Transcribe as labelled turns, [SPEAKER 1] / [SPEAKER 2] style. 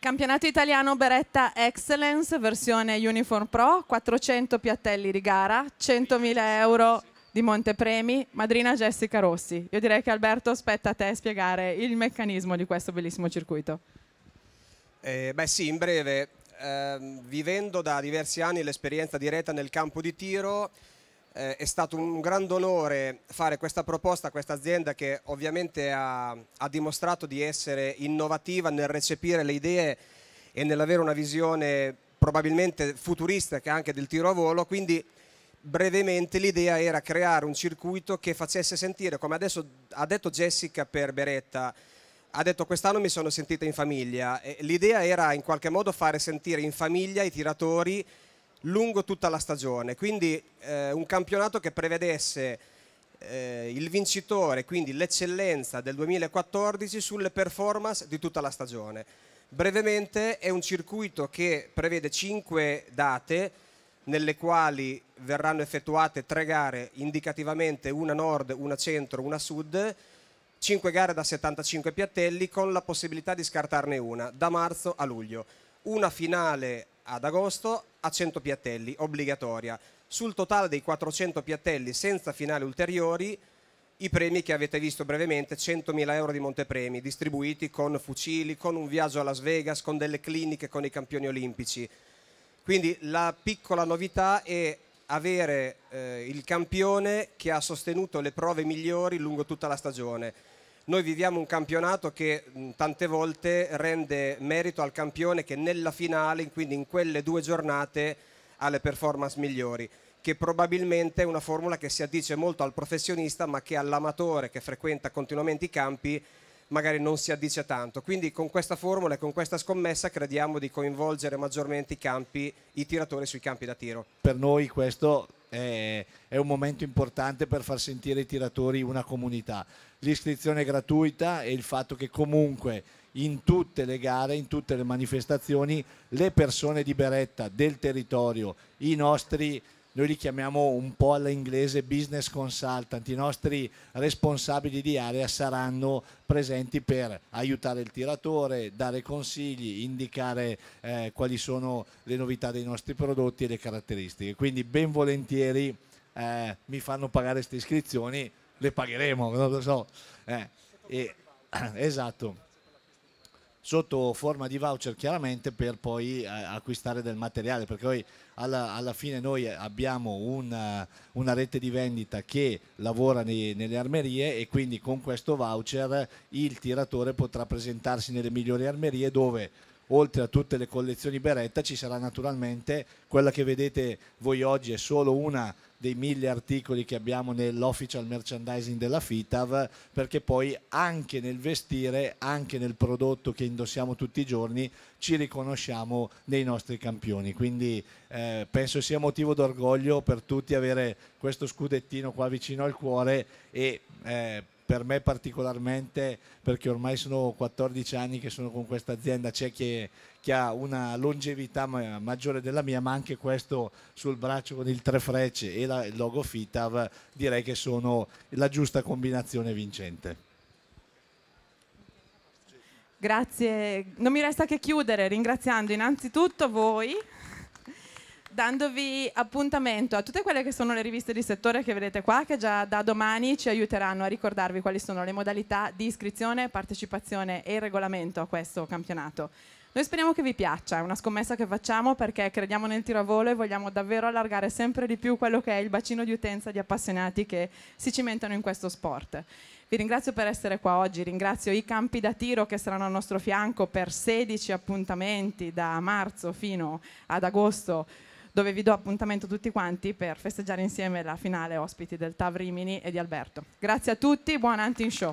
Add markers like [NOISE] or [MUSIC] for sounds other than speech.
[SPEAKER 1] Campionato italiano Beretta Excellence versione Uniform Pro, 400 piattelli di gara, 100.000 euro di Montepremi, madrina Jessica Rossi. Io direi che Alberto aspetta a te spiegare il meccanismo di questo bellissimo circuito.
[SPEAKER 2] Eh, beh sì, in breve, eh, vivendo da diversi anni l'esperienza diretta nel campo di tiro, eh, è stato un grande onore fare questa proposta a questa azienda che ovviamente ha, ha, dimostrato di essere innovativa nel recepire le idee e nell'avere una visione probabilmente futuristica anche del tiro a volo, quindi brevemente l'idea era creare un circuito che facesse sentire, come adesso ha detto Jessica per Beretta, ha detto quest'anno mi sono sentita in famiglia, l'idea era in qualche modo fare sentire in famiglia i tiratori lungo tutta la stagione, quindi eh, un campionato che prevedesse eh, il vincitore, quindi l'eccellenza del 2014 sulle performance di tutta la stagione. Brevemente è un circuito che prevede 5 date nelle quali verranno effettuate tre gare, indicativamente una nord, una centro, una sud, 5 gare da 75 piattelli con la possibilità di scartarne una da marzo a luglio. Una finale ad agosto a 100 piattelli, obbligatoria. Sul totale dei 400 piattelli senza finali ulteriori, i premi che avete visto brevemente, 100.000 euro di montepremi, distribuiti con fucili, con un viaggio a Las Vegas, con delle cliniche, con i campioni olimpici. Quindi la piccola novità è avere eh, il campione che ha sostenuto le prove migliori lungo tutta la stagione noi viviamo un campionato che mh, tante volte rende merito al campione che nella finale, quindi in quelle due giornate, ha le performance migliori che probabilmente è una formula che si addice molto al professionista ma che all'amatore che frequenta continuamente i campi magari non si addice tanto. Quindi con questa formula e con questa scommessa crediamo di coinvolgere maggiormente i campi, i tiratori sui campi da tiro.
[SPEAKER 3] Per noi questo è, è, un momento importante per far sentire i tiratori una comunità. L'iscrizione è gratuita e il fatto che comunque in tutte le gare, in tutte le manifestazioni, le persone di Beretta, del territorio, i nostri noi li chiamiamo un po' all'inglese business consultant, i nostri responsabili di area saranno presenti per aiutare il tiratore, dare consigli, indicare eh, quali sono le novità dei nostri prodotti e le caratteristiche. Quindi ben volentieri eh, mi fanno pagare queste iscrizioni, le pagheremo, non lo so. Eh, e, [CLEARS THROAT] esatto sotto forma di voucher chiaramente per poi eh, acquistare del materiale perché poi alla, alla fine noi abbiamo una, eh, una, rete di vendita che lavora nei, nelle armerie e quindi con questo voucher il tiratore potrà presentarsi nelle migliori armerie dove oltre a tutte le collezioni Beretta ci sarà naturalmente quella che vedete voi oggi è solo una dei mille articoli che abbiamo nell'official merchandising della FITAV, perché poi anche nel vestire, anche nel prodotto che indossiamo tutti i giorni, ci riconosciamo nei nostri campioni. Quindi eh, penso sia motivo d'orgoglio per tutti avere questo scudettino qua vicino al cuore e eh, per me particolarmente perché ormai sono 14 anni che sono con questa azienda, c'è chi, chi, ha una longevità maggiore della mia, ma anche questo sul braccio con il tre frecce e la, il logo FITAV direi che sono la giusta combinazione vincente.
[SPEAKER 1] Grazie, non mi resta che chiudere ringraziando innanzitutto voi dandovi appuntamento a tutte quelle che sono le riviste di settore che vedete qua, che già da domani ci aiuteranno a ricordarvi quali sono le modalità di iscrizione, partecipazione e il regolamento a questo campionato. Noi speriamo che vi piaccia, è una scommessa che facciamo perché crediamo nel tiro a volo e vogliamo davvero allargare sempre di più quello che è il bacino di utenza di appassionati che si cimentano in questo sport. Vi ringrazio per essere qua oggi, ringrazio i campi da tiro che saranno al nostro fianco per 16 appuntamenti da marzo fino ad agosto dove vi do appuntamento tutti quanti per festeggiare insieme la finale ospiti del TAV Rimini e di Alberto. Grazie a tutti, buon hunting show.